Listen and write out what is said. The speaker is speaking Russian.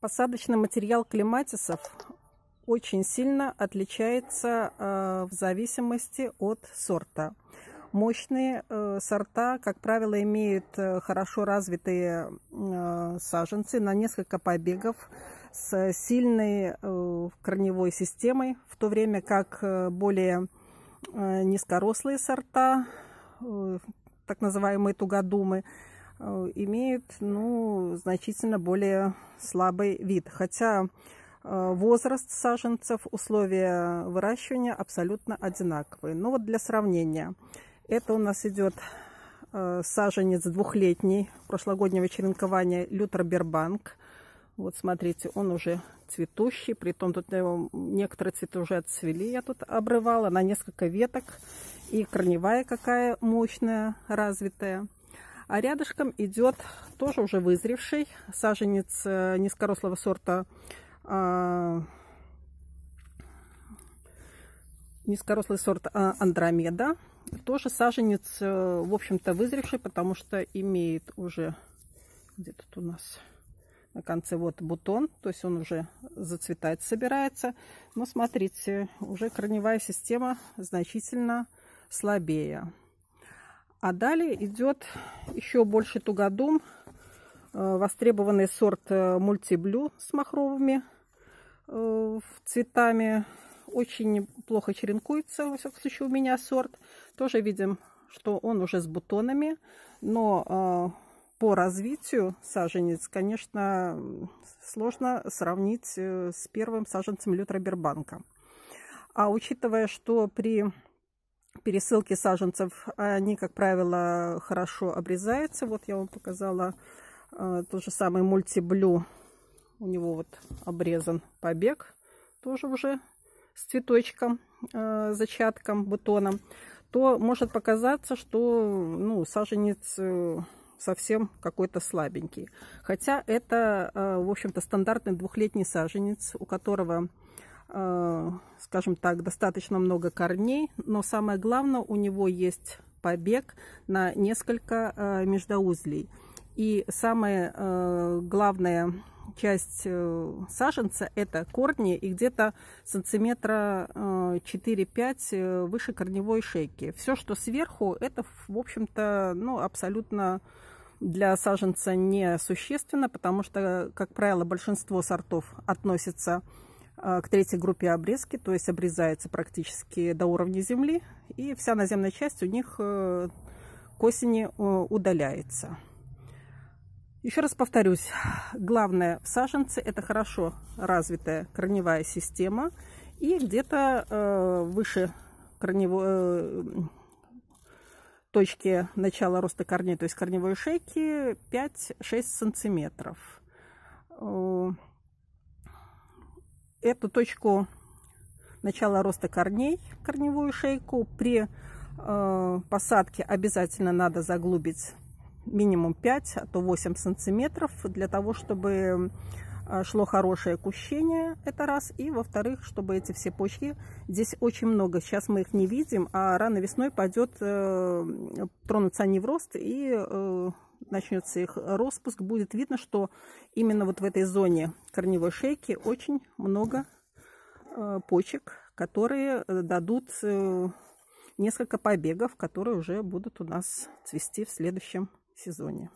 Посадочный материал клематисов очень сильно отличается э, в зависимости от сорта. Мощные э, сорта, как правило, имеют э, хорошо развитые э, саженцы на несколько побегов с сильной э, корневой системой, в то время как э, более низкорослые сорта, так называемые тугодумы, Э, имеют ну, значительно более слабый вид. Хотя э, возраст саженцев, условия выращивания абсолютно одинаковые. Но ну, вот для сравнения, это у нас идет э, саженец двухлетний прошлогоднего черенкования Лютер Бербанк. Вот смотрите, он уже цветущий, при том тут его, некоторые цветы уже отцвели, я тут обрывала на несколько веток. И корневая какая мощная, развитая. А рядышком идет тоже уже вызревший саженец э, низкорослого сорта а, низкорослый сорт а, Андромеда. Тоже саженец, э, в общем-то, вызревший, потому что имеет уже... Где тут у нас? на конце вот бутон, то есть он уже зацветать собирается. Но смотрите, уже корневая система значительно слабее. А далее идет еще больше тугодум, э, востребованный сорт э, мультиблю с махровыми э, цветами. Очень плохо черенкуется, во всяком случае, у меня сорт. Тоже видим, что он уже с бутонами, но по развитию саженец, конечно, сложно сравнить с первым саженцем Лютра Бербанка. А учитывая, что при Пересылки саженцев, они, как правило, хорошо обрезаются. Вот я вам показала э, тот же самый мультиблю. У него вот обрезан побег. Тоже уже с цветочком, э, зачатком, бутоном. То может показаться, что ну, саженец... Э, совсем какой-то слабенький. Хотя это, э, в общем-то, стандартный двухлетний саженец, у которого Э, скажем так, достаточно много корней, но самое главное, у него есть побег на несколько э, междоузлей. И самая э, главная часть саженца – это корни, и где-то сантиметра 4-5 выше корневой шейки. Все, что сверху, это, в общем-то, ну, абсолютно для саженца не существенно, потому что, как правило, большинство сортов относятся к Э, к третьей группе обрезки, то есть обрезается практически до уровня земли, и вся наземная часть у них э, к осени э, удаляется. Еще раз повторюсь, главное в саженце это хорошо развитая корневая система и где-то выше корневой точки начала роста корней, то есть корневой шейки 5-6 сантиметров эту точку начала роста корней, корневую шейку, при э, посадке обязательно надо заглубить минимум 5, а то 8 сантиметров для того, чтобы э, шло хорошее кущение, это раз. И, во-вторых, чтобы эти все почки, здесь очень много, сейчас мы их не видим, а рано весной пойдет, э, тронутся они в рост и э, начнется их распуск, будет видно, что именно вот в этой зоне корневой шейки очень много э, почек, которые э, дадут э, несколько побегов, которые уже будут у нас цвести в следующем сезоне.